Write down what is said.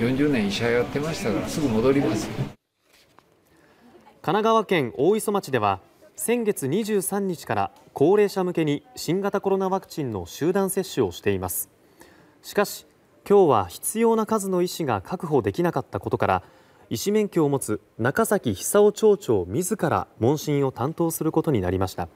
40年医者やってましたからすぐ戻ります神奈川県大磯町では先月23日から高齢者向けに新型コロナワクチンの集団接種をしていますしかし今日は必要な数の医師が確保できなかったことから医師免許を持つ中崎久夫町長自ら問診を担当することになりました。